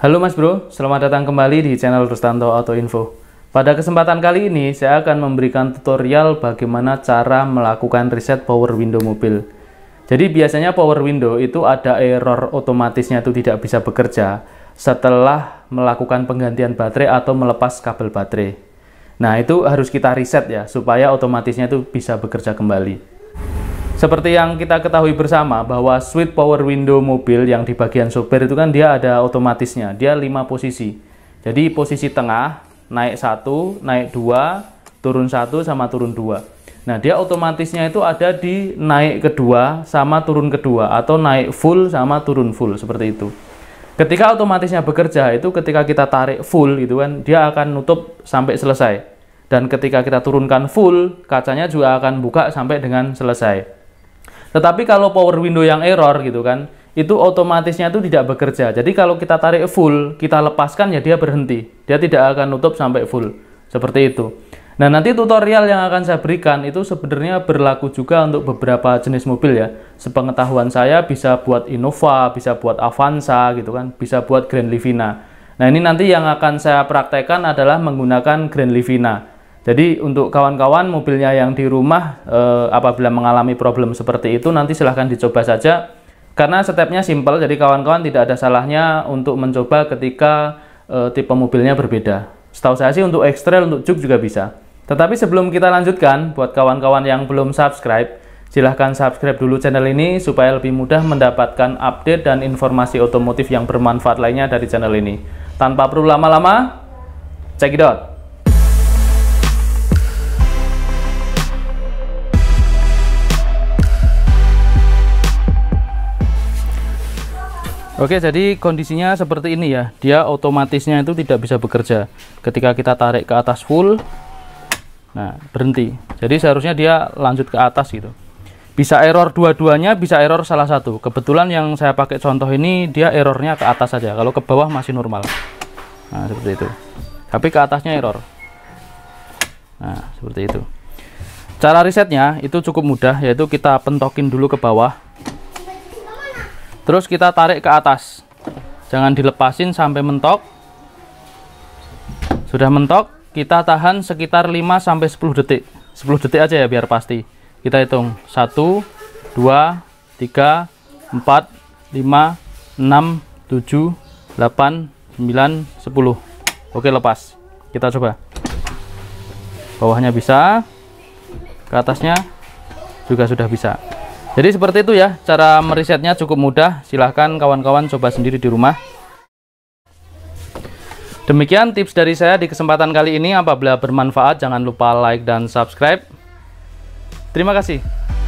Halo Mas Bro, selamat datang kembali di channel Rustanto Auto Info. Pada kesempatan kali ini, saya akan memberikan tutorial bagaimana cara melakukan reset power window mobil. Jadi biasanya power window itu ada error otomatisnya itu tidak bisa bekerja setelah melakukan penggantian baterai atau melepas kabel baterai. Nah itu harus kita reset ya, supaya otomatisnya itu bisa bekerja kembali. Seperti yang kita ketahui bersama bahwa switch power window mobil yang di bagian sopir itu kan dia ada otomatisnya, dia 5 posisi. Jadi posisi tengah, naik 1, naik 2, turun 1 sama turun 2. Nah, dia otomatisnya itu ada di naik kedua sama turun kedua atau naik full sama turun full seperti itu. Ketika otomatisnya bekerja itu ketika kita tarik full gitu kan, dia akan nutup sampai selesai. Dan ketika kita turunkan full, kacanya juga akan buka sampai dengan selesai. Tetapi kalau power window yang error gitu kan, itu otomatisnya itu tidak bekerja. Jadi kalau kita tarik full, kita lepaskan ya dia berhenti. Dia tidak akan nutup sampai full. Seperti itu. Nah, nanti tutorial yang akan saya berikan itu sebenarnya berlaku juga untuk beberapa jenis mobil ya. Sepengetahuan saya bisa buat Innova, bisa buat Avanza gitu kan, bisa buat Grand Livina. Nah, ini nanti yang akan saya praktekkan adalah menggunakan Grand Livina. Jadi untuk kawan-kawan mobilnya yang di rumah eh, apabila mengalami problem seperti itu nanti silahkan dicoba saja karena stepnya simple jadi kawan-kawan tidak ada salahnya untuk mencoba ketika eh, tipe mobilnya berbeda. Setahu saya sih untuk ekstrel untuk juk juga bisa. Tetapi sebelum kita lanjutkan buat kawan-kawan yang belum subscribe silahkan subscribe dulu channel ini supaya lebih mudah mendapatkan update dan informasi otomotif yang bermanfaat lainnya dari channel ini. Tanpa perlu lama-lama, check it out! Oke, jadi kondisinya seperti ini ya. Dia otomatisnya itu tidak bisa bekerja. Ketika kita tarik ke atas full, nah berhenti. Jadi seharusnya dia lanjut ke atas gitu. Bisa error dua-duanya, bisa error salah satu. Kebetulan yang saya pakai contoh ini dia errornya ke atas saja. Kalau ke bawah masih normal. Nah, seperti itu. Tapi ke atasnya error. Nah, seperti itu. Cara risetnya itu cukup mudah, yaitu kita pentokin dulu ke bawah, terus kita tarik ke atas jangan dilepasin sampai mentok sudah mentok kita tahan sekitar 5 sampai 10 detik 10 detik aja ya biar pasti kita hitung 1 2 3 4 5 6 7 8 9 10 oke lepas kita coba bawahnya bisa ke atasnya juga sudah bisa jadi seperti itu ya, cara meresetnya cukup mudah. Silahkan kawan-kawan coba sendiri di rumah. Demikian tips dari saya di kesempatan kali ini. Apabila bermanfaat, jangan lupa like dan subscribe. Terima kasih.